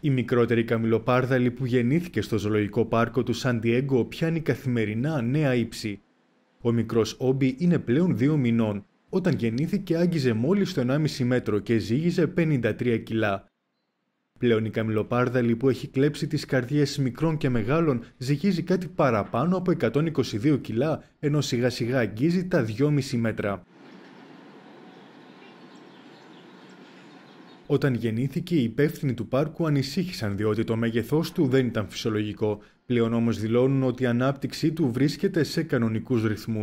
Η μικρότερη καμιλοπάρδαλη που γεννήθηκε στο ζωολογικό πάρκο του Σαντιέγκο πιάνει καθημερινά νέα ύψη. Ο μικρός Όμπι είναι πλέον δύο μηνών. Όταν γεννήθηκε άγγιζε μόλις το 1,5 μέτρο και ζύγιζε 53 κιλά. Πλέον η καμιλοπάρδαλη που έχει κλέψει τις καρδιές μικρών και μεγάλων ζυγίζει κάτι παραπάνω από 122 κιλά, ενώ σιγά σιγά αγγίζει τα 2,5 μέτρα. Όταν γεννήθηκε, οι υπεύθυνοι του πάρκου ανησύχησαν διότι το μέγεθός του δεν ήταν φυσιολογικό. Πλέον όμως δηλώνουν ότι η ανάπτυξή του βρίσκεται σε κανονικούς ρυθμούς.